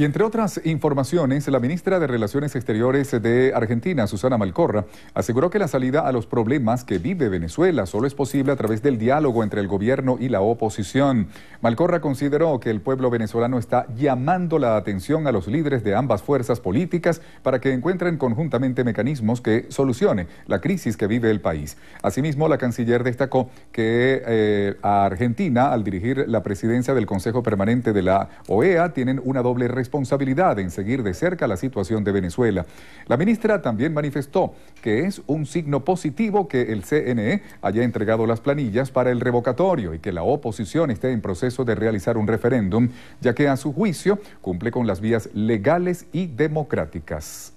Y entre otras informaciones, la ministra de Relaciones Exteriores de Argentina, Susana Malcorra, aseguró que la salida a los problemas que vive Venezuela solo es posible a través del diálogo entre el gobierno y la oposición. Malcorra consideró que el pueblo venezolano está llamando la atención a los líderes de ambas fuerzas políticas para que encuentren conjuntamente mecanismos que solucionen la crisis que vive el país. Asimismo, la canciller destacó que eh, a Argentina, al dirigir la presidencia del Consejo Permanente de la OEA, tienen una doble responsabilidad responsabilidad en seguir de cerca la situación de Venezuela. La ministra también manifestó que es un signo positivo que el CNE haya entregado las planillas para el revocatorio y que la oposición esté en proceso de realizar un referéndum, ya que a su juicio cumple con las vías legales y democráticas.